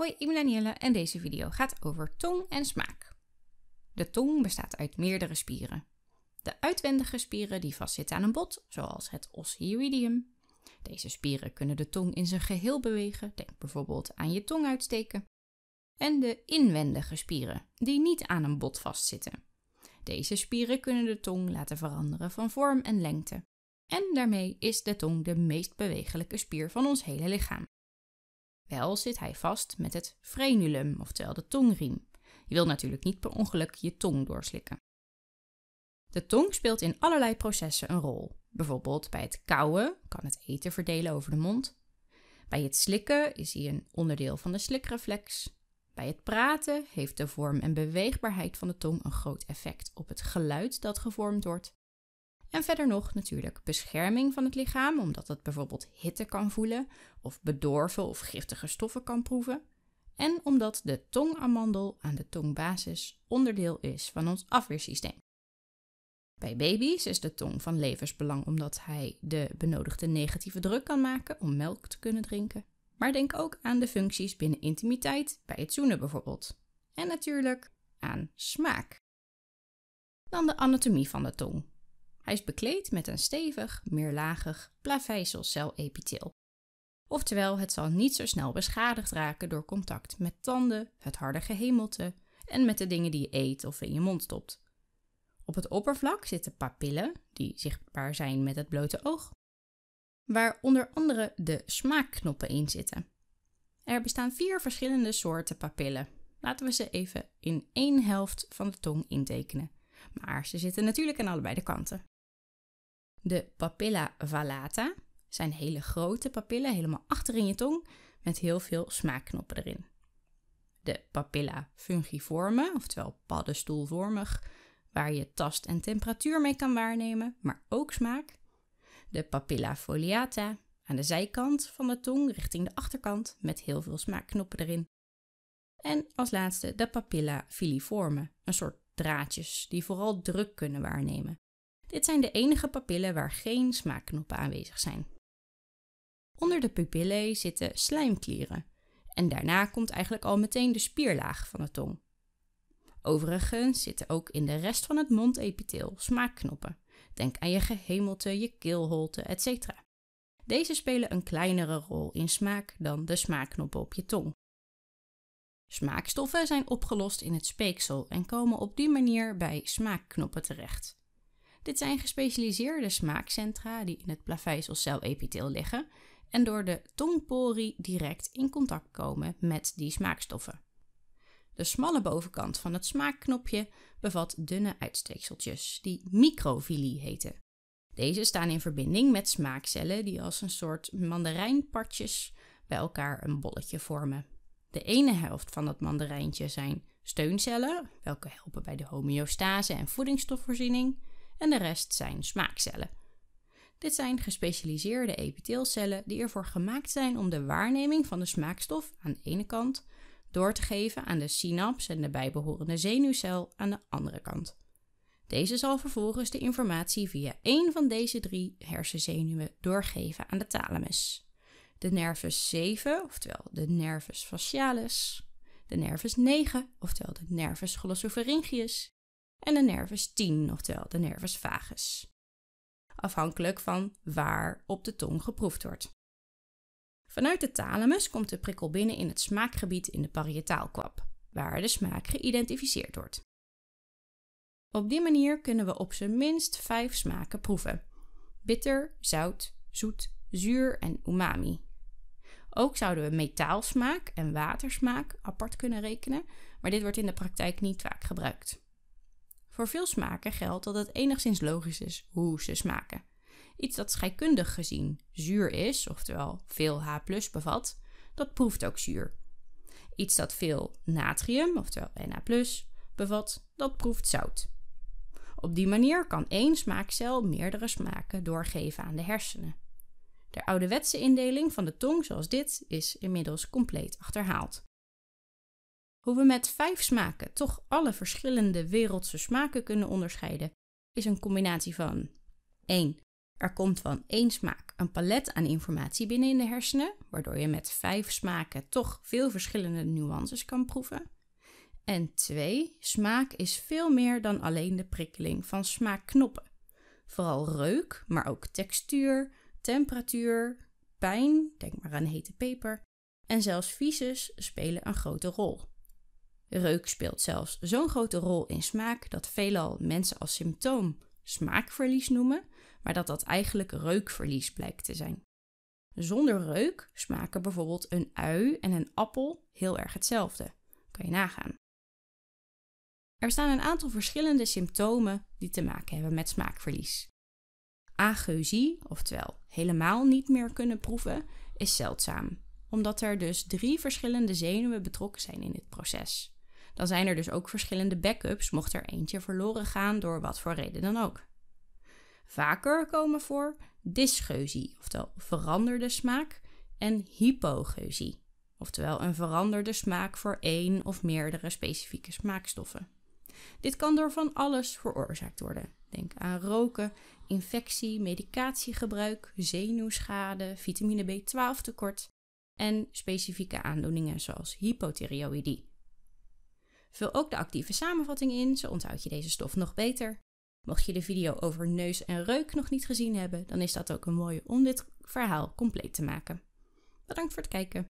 Hoi, ik ben Danielle en deze video gaat over tong en smaak. De tong bestaat uit meerdere spieren. De uitwendige spieren die vastzitten aan een bot, zoals het hyoidium. Deze spieren kunnen de tong in zijn geheel bewegen, denk bijvoorbeeld aan je tong uitsteken. En de inwendige spieren, die niet aan een bot vastzitten. Deze spieren kunnen de tong laten veranderen van vorm en lengte. En daarmee is de tong de meest bewegelijke spier van ons hele lichaam. Wel zit hij vast met het frenulum, oftewel de tongriem. Je wilt natuurlijk niet per ongeluk je tong doorslikken. De tong speelt in allerlei processen een rol. Bijvoorbeeld bij het kauwen kan het eten verdelen over de mond. Bij het slikken is hij een onderdeel van de slikreflex. Bij het praten heeft de vorm en beweegbaarheid van de tong een groot effect op het geluid dat gevormd wordt. En verder nog natuurlijk bescherming van het lichaam, omdat het bijvoorbeeld hitte kan voelen of bedorven of giftige stoffen kan proeven. En omdat de tongamandel aan de tongbasis onderdeel is van ons afweersysteem. Bij baby's is de tong van levensbelang omdat hij de benodigde negatieve druk kan maken om melk te kunnen drinken. Maar denk ook aan de functies binnen intimiteit, bij het zoenen bijvoorbeeld. En natuurlijk aan smaak. Dan de anatomie van de tong. Hij is bekleed met een stevig, meerlagig plaveiselcel Oftewel, het zal niet zo snel beschadigd raken door contact met tanden, het harde gehemelte en met de dingen die je eet of in je mond stopt. Op het oppervlak zitten papillen, die zichtbaar zijn met het blote oog, waar onder andere de smaakknoppen in zitten. Er bestaan vier verschillende soorten papillen. Laten we ze even in één helft van de tong intekenen. Maar ze zitten natuurlijk aan allebei de kanten. De papilla valata zijn hele grote papillen, helemaal achter in je tong, met heel veel smaakknoppen erin. De papilla fungiforme, oftewel paddenstoelvormig, waar je tast en temperatuur mee kan waarnemen, maar ook smaak. De papilla foliata aan de zijkant van de tong richting de achterkant met heel veel smaakknoppen erin. En als laatste de papilla filiforme, een soort draadjes die vooral druk kunnen waarnemen. Dit zijn de enige papillen waar geen smaakknoppen aanwezig zijn. Onder de pupillen zitten slijmklieren en daarna komt eigenlijk al meteen de spierlaag van de tong. Overigens zitten ook in de rest van het mondepitheel smaakknoppen. Denk aan je gehemelte, je keelholte, etc. Deze spelen een kleinere rol in smaak dan de smaakknoppen op je tong. Smaakstoffen zijn opgelost in het speeksel en komen op die manier bij smaakknoppen terecht. Dit zijn gespecialiseerde smaakcentra die in het plaveisel-celepitheel liggen en door de tongpori direct in contact komen met die smaakstoffen. De smalle bovenkant van het smaakknopje bevat dunne uitsteekseltjes, die microvilli heten. Deze staan in verbinding met smaakcellen die als een soort mandarijnpadjes bij elkaar een bolletje vormen. De ene helft van dat mandarijntje zijn steuncellen, welke helpen bij de homeostase en voedingsstofvoorziening en de rest zijn smaakcellen. Dit zijn gespecialiseerde epiteelcellen die ervoor gemaakt zijn om de waarneming van de smaakstof aan de ene kant door te geven aan de synaps en de bijbehorende zenuwcel aan de andere kant. Deze zal vervolgens de informatie via één van deze drie hersenzenuwen doorgeven aan de thalamus. De nervus 7, oftewel de nervus facialis, de nervus 9, oftewel de nervus glossopharyngeus, en de nervus 10, oftewel de nervus vagus. Afhankelijk van waar op de tong geproefd wordt. Vanuit de thalamus komt de prikkel binnen in het smaakgebied in de parietaalkwap, waar de smaak geïdentificeerd wordt. Op die manier kunnen we op zijn minst vijf smaken proeven: bitter, zout, zoet, zuur en umami. Ook zouden we metaalsmaak en watersmaak apart kunnen rekenen, maar dit wordt in de praktijk niet vaak gebruikt. Voor veel smaken geldt dat het enigszins logisch is hoe ze smaken. Iets dat scheikundig gezien zuur is, oftewel veel H bevat, dat proeft ook zuur. Iets dat veel natrium, oftewel Na bevat, dat proeft zout. Op die manier kan één smaakcel meerdere smaken doorgeven aan de hersenen. De ouderwetse indeling van de tong zoals dit is inmiddels compleet achterhaald. Hoe we met vijf smaken toch alle verschillende wereldse smaken kunnen onderscheiden, is een combinatie van 1. Er komt van één smaak een palet aan informatie binnen in de hersenen, waardoor je met vijf smaken toch veel verschillende nuances kan proeven. En 2. Smaak is veel meer dan alleen de prikkeling van smaakknoppen. Vooral reuk, maar ook textuur, temperatuur, pijn, denk maar aan hete peper, en zelfs visus spelen een grote rol. Reuk speelt zelfs zo'n grote rol in smaak dat veelal mensen als symptoom smaakverlies noemen, maar dat dat eigenlijk reukverlies blijkt te zijn. Zonder reuk smaken bijvoorbeeld een ui en een appel heel erg hetzelfde. Kan je nagaan. Er staan een aantal verschillende symptomen die te maken hebben met smaakverlies. Ageuzie, oftewel helemaal niet meer kunnen proeven, is zeldzaam, omdat er dus drie verschillende zenuwen betrokken zijn in dit proces dan zijn er dus ook verschillende backups mocht er eentje verloren gaan door wat voor reden dan ook. Vaker komen voor dysgeusie, oftewel veranderde smaak, en hypogeusie, oftewel een veranderde smaak voor één of meerdere specifieke smaakstoffen. Dit kan door van alles veroorzaakt worden. Denk aan roken, infectie, medicatiegebruik, zenuwschade, vitamine B12 tekort en specifieke aandoeningen zoals hypothyreoïdie. Vul ook de actieve samenvatting in, zo onthoud je deze stof nog beter. Mocht je de video over neus en reuk nog niet gezien hebben, dan is dat ook een mooie om dit verhaal compleet te maken. Bedankt voor het kijken.